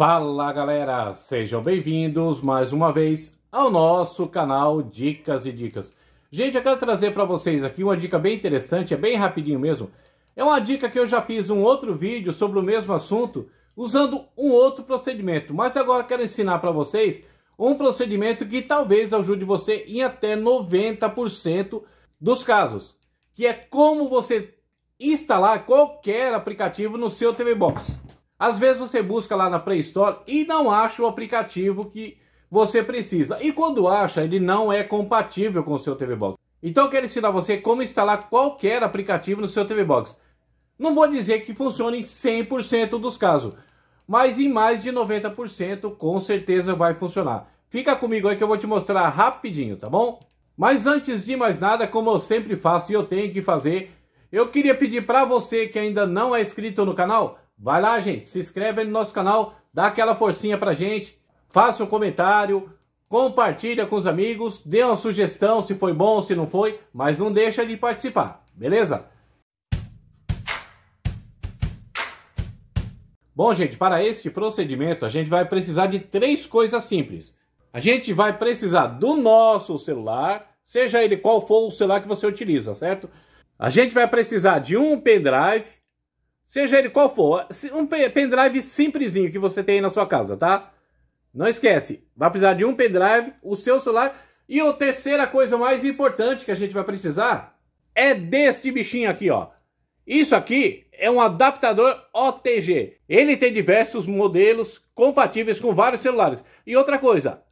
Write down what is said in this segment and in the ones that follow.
Fala galera, sejam bem-vindos mais uma vez ao nosso canal Dicas e Dicas. Gente, eu quero trazer para vocês aqui uma dica bem interessante, é bem rapidinho mesmo. É uma dica que eu já fiz um outro vídeo sobre o mesmo assunto, usando um outro procedimento, mas agora quero ensinar para vocês um procedimento que talvez ajude você em até 90% dos casos, que é como você instalar qualquer aplicativo no seu TV Box. Às vezes você busca lá na Play Store e não acha o aplicativo que você precisa. E quando acha, ele não é compatível com o seu TV Box. Então eu quero ensinar você como instalar qualquer aplicativo no seu TV Box. Não vou dizer que funcione em 100% dos casos, mas em mais de 90% com certeza vai funcionar. Fica comigo aí que eu vou te mostrar rapidinho, tá bom? Mas antes de mais nada, como eu sempre faço e eu tenho que fazer, eu queria pedir para você que ainda não é inscrito no canal, Vai lá, gente, se inscreve no nosso canal, dá aquela forcinha pra gente, faça um comentário, compartilha com os amigos, dê uma sugestão se foi bom, se não foi, mas não deixa de participar, beleza? Bom, gente, para este procedimento a gente vai precisar de três coisas simples. A gente vai precisar do nosso celular, seja ele qual for o celular que você utiliza, certo? A gente vai precisar de um pendrive, Seja ele qual for, um pendrive simplesinho que você tem aí na sua casa, tá? Não esquece, vai precisar de um pendrive, o seu celular e a terceira coisa mais importante que a gente vai precisar é deste bichinho aqui, ó. Isso aqui é um adaptador OTG. Ele tem diversos modelos compatíveis com vários celulares. E outra coisa,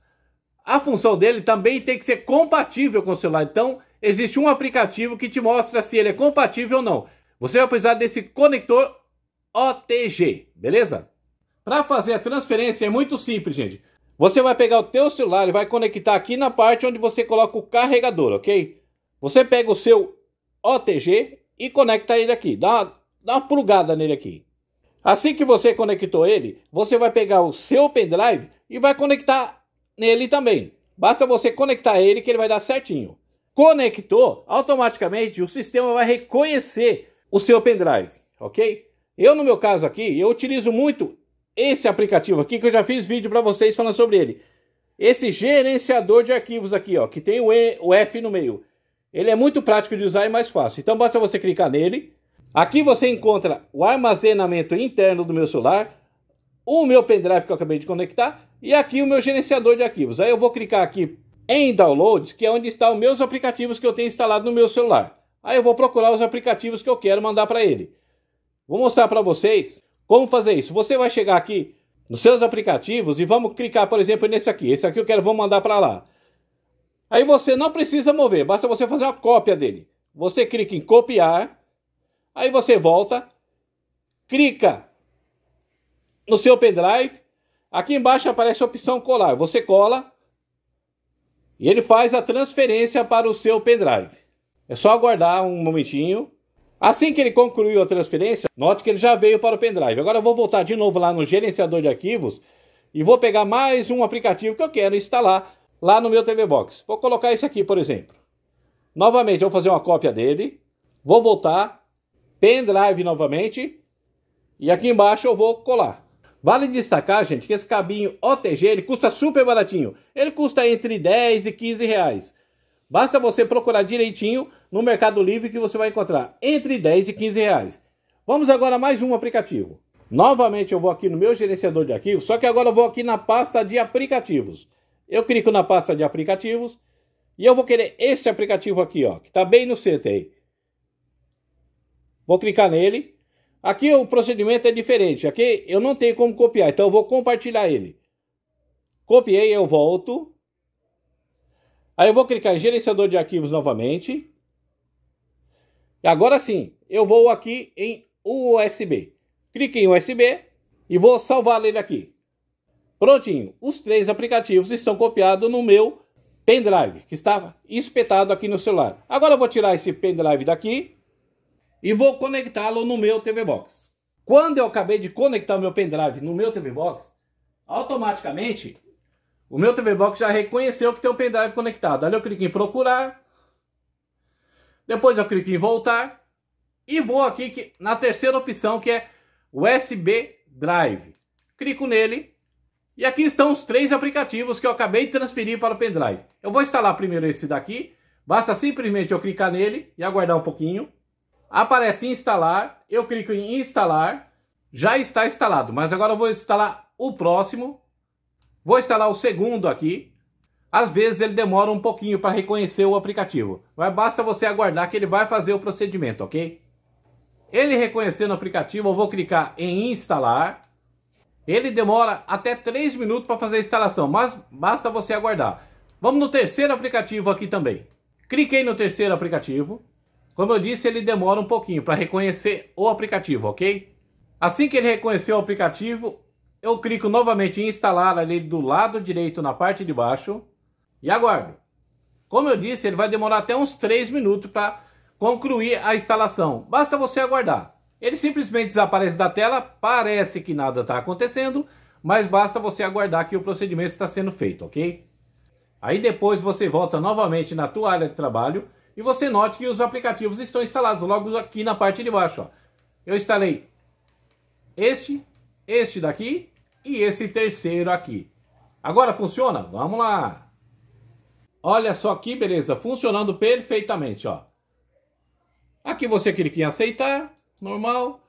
a função dele também tem que ser compatível com o celular. Então, existe um aplicativo que te mostra se ele é compatível ou não. Você vai precisar desse conector OTG, beleza? Para fazer a transferência é muito simples, gente. Você vai pegar o teu celular e vai conectar aqui na parte onde você coloca o carregador, ok? Você pega o seu OTG e conecta ele aqui. Dá uma, dá uma plugada nele aqui. Assim que você conectou ele, você vai pegar o seu pendrive e vai conectar nele também. Basta você conectar ele que ele vai dar certinho. Conectou, automaticamente o sistema vai reconhecer o seu pendrive, ok? Eu, no meu caso aqui, eu utilizo muito esse aplicativo aqui, que eu já fiz vídeo para vocês falando sobre ele. Esse gerenciador de arquivos aqui, ó, que tem o, e, o F no meio. Ele é muito prático de usar e mais fácil. Então basta você clicar nele. Aqui você encontra o armazenamento interno do meu celular, o meu pendrive que eu acabei de conectar e aqui o meu gerenciador de arquivos. Aí eu vou clicar aqui em Downloads, que é onde estão os meus aplicativos que eu tenho instalado no meu celular. Aí eu vou procurar os aplicativos que eu quero mandar para ele. Vou mostrar para vocês como fazer isso. Você vai chegar aqui nos seus aplicativos e vamos clicar, por exemplo, nesse aqui. Esse aqui eu quero, vou mandar para lá. Aí você não precisa mover, basta você fazer uma cópia dele. Você clica em copiar, aí você volta, clica no seu pendrive, aqui embaixo aparece a opção colar. Você cola e ele faz a transferência para o seu pendrive. É só aguardar um momentinho. Assim que ele concluiu a transferência, note que ele já veio para o pendrive. Agora eu vou voltar de novo lá no gerenciador de arquivos e vou pegar mais um aplicativo que eu quero instalar lá no meu TV Box. Vou colocar esse aqui, por exemplo. Novamente, eu vou fazer uma cópia dele. Vou voltar, pendrive novamente, e aqui embaixo eu vou colar. Vale destacar, gente, que esse cabinho OTG ele custa super baratinho. Ele custa entre 10 e 15 reais. Basta você procurar direitinho no Mercado Livre que você vai encontrar entre 10 e 15 reais. Vamos agora a mais um aplicativo. Novamente eu vou aqui no meu gerenciador de arquivos, só que agora eu vou aqui na pasta de aplicativos. Eu clico na pasta de aplicativos e eu vou querer este aplicativo aqui, ó, que está bem no centro aí. Vou clicar nele. Aqui o procedimento é diferente. Aqui eu não tenho como copiar, então eu vou compartilhar ele. Copiei, eu volto. Aí eu vou clicar em gerenciador de arquivos novamente. E agora sim, eu vou aqui em USB. Clique em USB e vou salvar ele aqui. Prontinho, os três aplicativos estão copiados no meu pendrive, que está espetado aqui no celular. Agora eu vou tirar esse pendrive daqui e vou conectá-lo no meu TV Box. Quando eu acabei de conectar o meu pendrive no meu TV Box, automaticamente o meu TV Box já reconheceu que tem um pendrive conectado. Ali eu clico em procurar. Depois eu clico em voltar. E vou aqui que, na terceira opção que é USB Drive. Clico nele. E aqui estão os três aplicativos que eu acabei de transferir para o pendrive. Eu vou instalar primeiro esse daqui. Basta simplesmente eu clicar nele e aguardar um pouquinho. Aparece instalar. Eu clico em instalar. Já está instalado, mas agora eu vou instalar o próximo Vou instalar o segundo aqui. Às vezes ele demora um pouquinho para reconhecer o aplicativo, mas basta você aguardar que ele vai fazer o procedimento, ok? Ele reconhecendo o aplicativo, eu vou clicar em instalar. Ele demora até 3 minutos para fazer a instalação, mas basta você aguardar. Vamos no terceiro aplicativo aqui também. Cliquei no terceiro aplicativo. Como eu disse, ele demora um pouquinho para reconhecer o aplicativo, ok? Assim que ele reconheceu o aplicativo, eu clico novamente em instalar ali do lado direito na parte de baixo e aguardo. Como eu disse, ele vai demorar até uns 3 minutos para concluir a instalação. Basta você aguardar. Ele simplesmente desaparece da tela, parece que nada está acontecendo, mas basta você aguardar que o procedimento está sendo feito, ok? Aí depois você volta novamente na tua área de trabalho e você note que os aplicativos estão instalados logo aqui na parte de baixo. Ó. Eu instalei este este daqui e esse terceiro aqui. Agora funciona? Vamos lá! Olha só que beleza, funcionando perfeitamente, ó. Aqui você clica em aceitar, normal.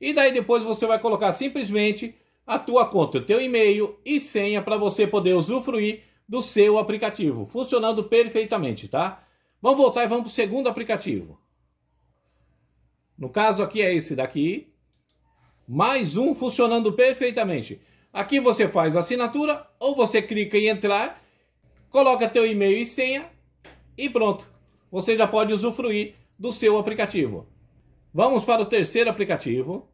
E daí depois você vai colocar simplesmente a tua conta, o teu e-mail e senha para você poder usufruir do seu aplicativo. Funcionando perfeitamente, tá? Vamos voltar e vamos para o segundo aplicativo. No caso aqui é esse daqui. Mais um funcionando perfeitamente. Aqui você faz assinatura ou você clica em entrar, coloca teu e-mail e senha e pronto. Você já pode usufruir do seu aplicativo. Vamos para o terceiro aplicativo.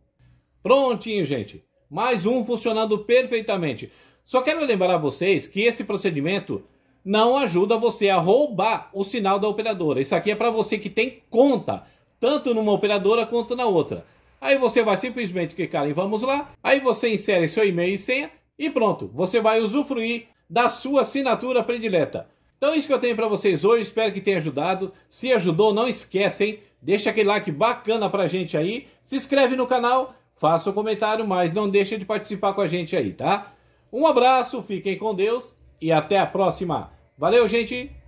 Prontinho, gente. Mais um funcionando perfeitamente. Só quero lembrar vocês que esse procedimento não ajuda você a roubar o sinal da operadora. Isso aqui é para você que tem conta, tanto numa operadora quanto na outra. Aí você vai simplesmente clicar em vamos lá, aí você insere seu e-mail e senha e pronto, você vai usufruir da sua assinatura predileta. Então é isso que eu tenho para vocês hoje, espero que tenha ajudado. Se ajudou, não esquece, hein? Deixa aquele like bacana pra gente aí, se inscreve no canal, faça um comentário, mas não deixa de participar com a gente aí, tá? Um abraço, fiquem com Deus e até a próxima. Valeu, gente!